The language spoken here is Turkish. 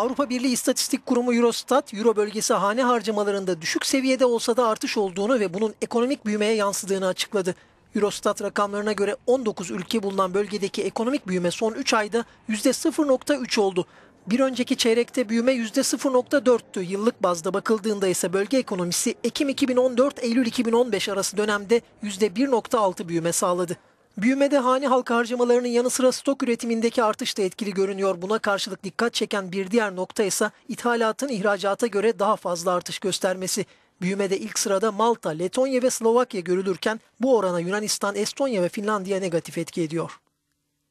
Avrupa Birliği İstatistik Kurumu Eurostat, Euro bölgesi hane harcamalarında düşük seviyede olsa da artış olduğunu ve bunun ekonomik büyümeye yansıdığını açıkladı. Eurostat rakamlarına göre 19 ülke bulunan bölgedeki ekonomik büyüme son 3 ayda %0.3 oldu. Bir önceki çeyrekte büyüme %0.4'tü. Yıllık bazda bakıldığında ise bölge ekonomisi Ekim 2014-Eylül 2015 arası dönemde %1.6 büyüme sağladı. Büyümede hane halkı harcamalarının yanı sıra stok üretimindeki artış da etkili görünüyor. Buna karşılık dikkat çeken bir diğer nokta ise ithalatın ihracata göre daha fazla artış göstermesi. Büyümede ilk sırada Malta, Letonya ve Slovakya görülürken bu orana Yunanistan, Estonya ve Finlandiya negatif etki ediyor.